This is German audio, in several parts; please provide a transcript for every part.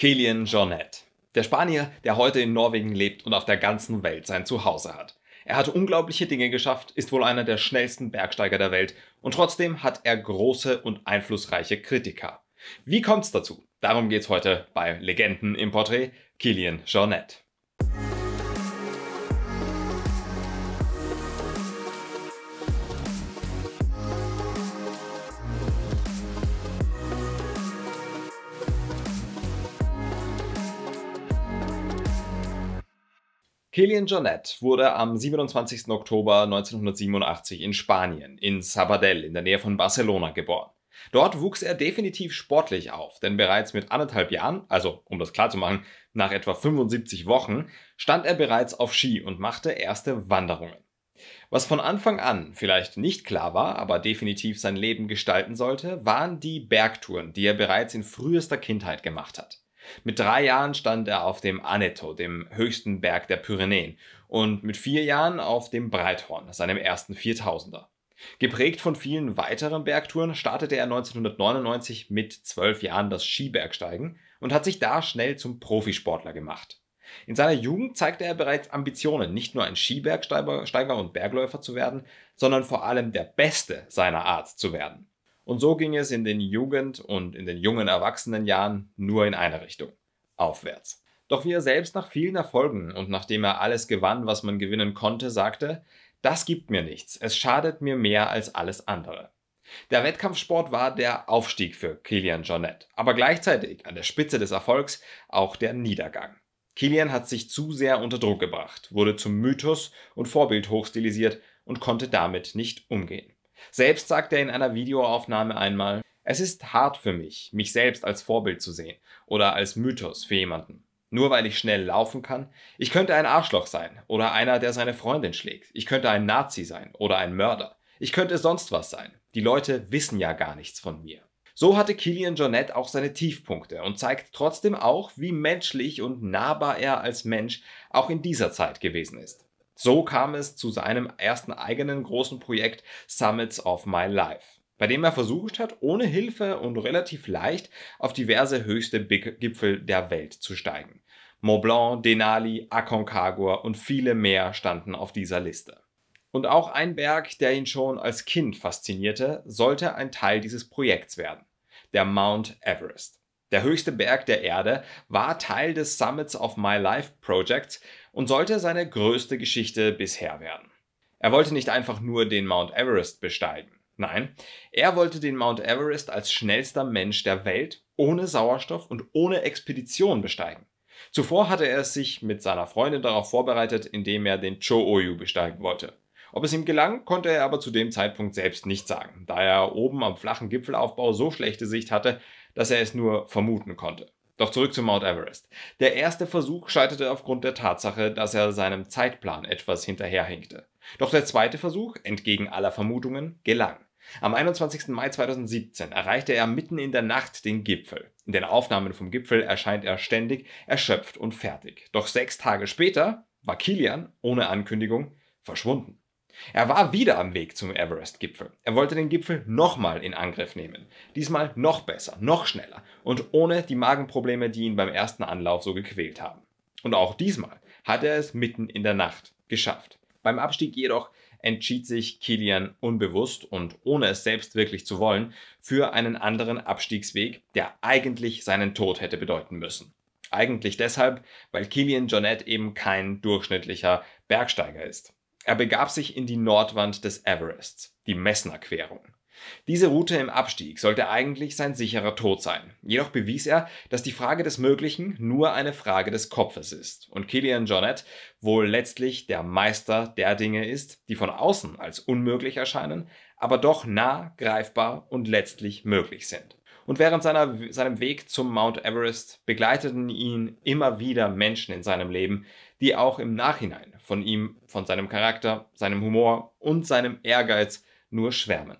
Kilian Jornet. Der Spanier, der heute in Norwegen lebt und auf der ganzen Welt sein Zuhause hat. Er hat unglaubliche Dinge geschafft, ist wohl einer der schnellsten Bergsteiger der Welt und trotzdem hat er große und einflussreiche Kritiker. Wie kommt's dazu? Darum geht's heute bei Legenden im Porträt Kilian Jornet. Kilian Jornet wurde am 27. Oktober 1987 in Spanien, in Sabadell in der Nähe von Barcelona geboren. Dort wuchs er definitiv sportlich auf, denn bereits mit anderthalb Jahren, also um das klarzumachen, nach etwa 75 Wochen, stand er bereits auf Ski und machte erste Wanderungen. Was von Anfang an vielleicht nicht klar war, aber definitiv sein Leben gestalten sollte, waren die Bergtouren, die er bereits in frühester Kindheit gemacht hat. Mit drei Jahren stand er auf dem Aneto, dem höchsten Berg der Pyrenäen, und mit vier Jahren auf dem Breithorn, seinem ersten Viertausender. Geprägt von vielen weiteren Bergtouren startete er 1999 mit zwölf Jahren das Skibergsteigen und hat sich da schnell zum Profisportler gemacht. In seiner Jugend zeigte er bereits Ambitionen, nicht nur ein Skibergsteiger und Bergläufer zu werden, sondern vor allem der Beste seiner Art zu werden. Und so ging es in den Jugend- und in den jungen Erwachsenenjahren nur in eine Richtung, aufwärts. Doch wie er selbst nach vielen Erfolgen und nachdem er alles gewann, was man gewinnen konnte, sagte, das gibt mir nichts, es schadet mir mehr als alles andere. Der Wettkampfsport war der Aufstieg für Kilian Jornet, aber gleichzeitig an der Spitze des Erfolgs auch der Niedergang. Kilian hat sich zu sehr unter Druck gebracht, wurde zum Mythos und Vorbild hochstilisiert und konnte damit nicht umgehen. Selbst sagt er in einer Videoaufnahme einmal, es ist hart für mich, mich selbst als Vorbild zu sehen oder als Mythos für jemanden. Nur weil ich schnell laufen kann, ich könnte ein Arschloch sein oder einer, der seine Freundin schlägt. Ich könnte ein Nazi sein oder ein Mörder. Ich könnte sonst was sein. Die Leute wissen ja gar nichts von mir. So hatte Killian Jornet auch seine Tiefpunkte und zeigt trotzdem auch, wie menschlich und nahbar er als Mensch auch in dieser Zeit gewesen ist. So kam es zu seinem ersten eigenen großen Projekt Summits of My Life, bei dem er versucht hat, ohne Hilfe und relativ leicht auf diverse höchste Big Gipfel der Welt zu steigen. Mont Blanc, Denali, Aconcagua und viele mehr standen auf dieser Liste. Und auch ein Berg, der ihn schon als Kind faszinierte, sollte ein Teil dieses Projekts werden, der Mount Everest der höchste Berg der Erde, war Teil des Summits of My Life Projects und sollte seine größte Geschichte bisher werden. Er wollte nicht einfach nur den Mount Everest besteigen. Nein, er wollte den Mount Everest als schnellster Mensch der Welt ohne Sauerstoff und ohne Expedition besteigen. Zuvor hatte er es sich mit seiner Freundin darauf vorbereitet, indem er den Cho-Oyu besteigen wollte. Ob es ihm gelang, konnte er aber zu dem Zeitpunkt selbst nicht sagen, da er oben am flachen Gipfelaufbau so schlechte Sicht hatte, dass er es nur vermuten konnte. Doch zurück zu Mount Everest. Der erste Versuch scheiterte aufgrund der Tatsache, dass er seinem Zeitplan etwas hinterherhinkte. Doch der zweite Versuch, entgegen aller Vermutungen, gelang. Am 21. Mai 2017 erreichte er mitten in der Nacht den Gipfel. In den Aufnahmen vom Gipfel erscheint er ständig erschöpft und fertig. Doch sechs Tage später war Kilian, ohne Ankündigung, verschwunden. Er war wieder am Weg zum Everest-Gipfel. Er wollte den Gipfel nochmal in Angriff nehmen. Diesmal noch besser, noch schneller und ohne die Magenprobleme, die ihn beim ersten Anlauf so gequält haben. Und auch diesmal hat er es mitten in der Nacht geschafft. Beim Abstieg jedoch entschied sich Kilian unbewusst und ohne es selbst wirklich zu wollen für einen anderen Abstiegsweg, der eigentlich seinen Tod hätte bedeuten müssen. Eigentlich deshalb, weil Kilian Jonette eben kein durchschnittlicher Bergsteiger ist. Er begab sich in die Nordwand des Everests, die Messnerquerung. Diese Route im Abstieg sollte eigentlich sein sicherer Tod sein. Jedoch bewies er, dass die Frage des Möglichen nur eine Frage des Kopfes ist und Killian Jornet wohl letztlich der Meister der Dinge ist, die von außen als unmöglich erscheinen, aber doch nah, greifbar und letztlich möglich sind. Und während seiner, seinem Weg zum Mount Everest begleiteten ihn immer wieder Menschen in seinem Leben, die auch im Nachhinein von ihm, von seinem Charakter, seinem Humor und seinem Ehrgeiz nur schwärmen.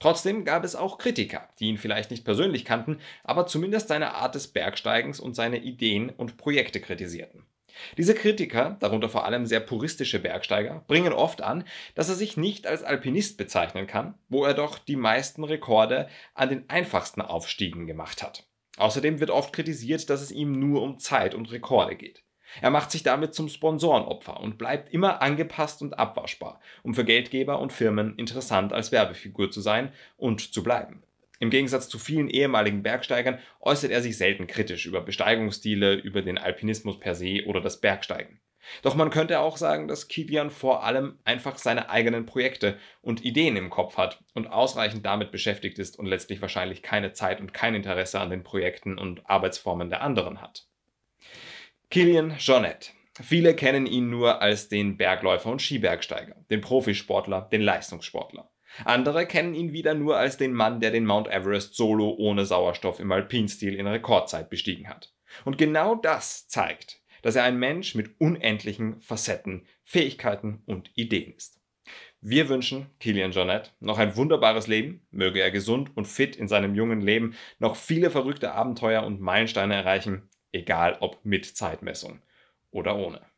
Trotzdem gab es auch Kritiker, die ihn vielleicht nicht persönlich kannten, aber zumindest seine Art des Bergsteigens und seine Ideen und Projekte kritisierten. Diese Kritiker, darunter vor allem sehr puristische Bergsteiger, bringen oft an, dass er sich nicht als Alpinist bezeichnen kann, wo er doch die meisten Rekorde an den einfachsten Aufstiegen gemacht hat. Außerdem wird oft kritisiert, dass es ihm nur um Zeit und Rekorde geht. Er macht sich damit zum Sponsorenopfer und bleibt immer angepasst und abwaschbar, um für Geldgeber und Firmen interessant als Werbefigur zu sein und zu bleiben. Im Gegensatz zu vielen ehemaligen Bergsteigern äußert er sich selten kritisch über Besteigungsstile, über den Alpinismus per se oder das Bergsteigen. Doch man könnte auch sagen, dass Kilian vor allem einfach seine eigenen Projekte und Ideen im Kopf hat und ausreichend damit beschäftigt ist und letztlich wahrscheinlich keine Zeit und kein Interesse an den Projekten und Arbeitsformen der anderen hat. Kilian Jornet. Viele kennen ihn nur als den Bergläufer und Skibergsteiger, den Profisportler, den Leistungssportler. Andere kennen ihn wieder nur als den Mann, der den Mount Everest solo ohne Sauerstoff im Alpinstil in Rekordzeit bestiegen hat. Und genau das zeigt, dass er ein Mensch mit unendlichen Facetten, Fähigkeiten und Ideen ist. Wir wünschen Kilian Jornet noch ein wunderbares Leben, möge er gesund und fit in seinem jungen Leben noch viele verrückte Abenteuer und Meilensteine erreichen, egal ob mit Zeitmessung oder ohne.